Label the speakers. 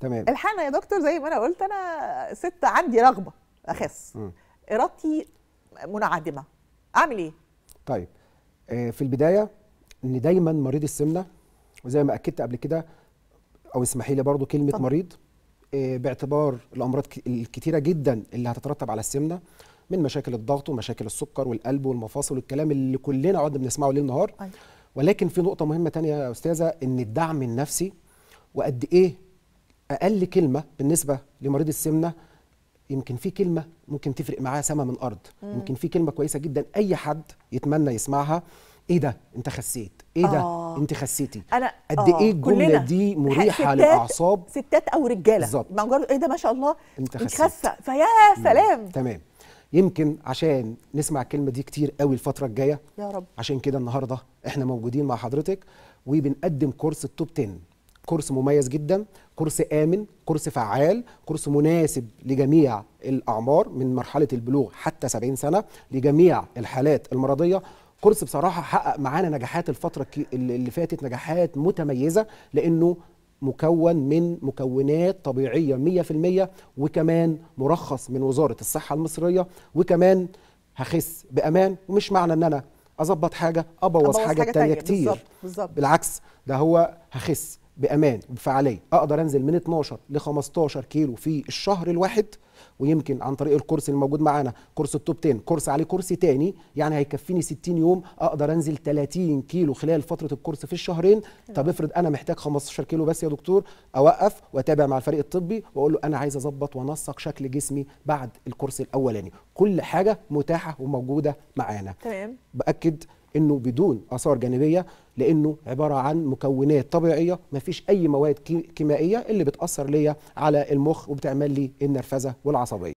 Speaker 1: تمام الحقنا يا دكتور زي ما انا قلت انا ست عندي رغبه اخس ارادتي منعدمه اعمل ايه طيب آه، في البدايه ان دايما مريض السمنه وزي ما اكدت قبل كده او اسمحي لي برضو كلمه طب. مريض آه، باعتبار الامراض الكتيره جدا اللي هتترتب على السمنه من مشاكل الضغط ومشاكل السكر والقلب والمفاصل والكلام اللي كلنا قعدنا بنسمعه ليل نهار أيوة. ولكن في نقطه مهمه تانية يا استاذه ان الدعم النفسي وقد ايه اقل كلمه بالنسبه لمريض السمنه يمكن في كلمه ممكن تفرق معاه سما من ارض مم. يمكن في كلمه كويسه جدا اي حد يتمنى يسمعها ايه ده انت خسيت ايه ده آه. انت خسيتي انا قد إيه آه. ايه الجمله دي مريحه ستات للاعصاب ستات او رجاله بالظبط مجرد ايه ده ما شاء الله انت خسيت فيا سلام مم. تمام يمكن عشان نسمع الكلمه دي كتير قوي الفتره الجايه يا رب عشان كده النهارده احنا موجودين مع حضرتك وبنقدم كورس التوب 10 كورس مميز جدا كورس آمن كورس فعال كورس مناسب لجميع الأعمار من مرحلة البلوغ حتى 70 سنة لجميع الحالات المرضية كورس بصراحة حقق معانا نجاحات الفترة اللي فاتت نجاحات متميزة لأنه مكون من مكونات طبيعية 100% وكمان مرخص من وزارة الصحة المصرية وكمان هخس بأمان ومش معنى أن أنا أظبط حاجة أبوظ حاجة, حاجة تانية كتير بالزبط بالزبط. بالعكس ده هو هخس بامان وبفعاليه اقدر انزل من 12 ل 15 كيلو في الشهر الواحد ويمكن عن طريق الكورس الموجود معانا كورس التوب 10 كورس عليه كورس تاني يعني هيكفيني 60 يوم اقدر انزل 30 كيلو خلال فتره الكورس في الشهرين طب افرض انا محتاج 15 كيلو بس يا دكتور اوقف واتابع مع الفريق الطبي واقول له انا عايز اظبط وانسق شكل جسمي بعد الكورس الاولاني كل حاجه متاحه وموجوده معانا تمام باكد انه بدون اثار جانبيه لانه عباره عن مكونات طبيعيه ما فيش اي مواد كيميائيه اللي بتاثر ليا على المخ وبتعمل لي النرفزه والعصبيه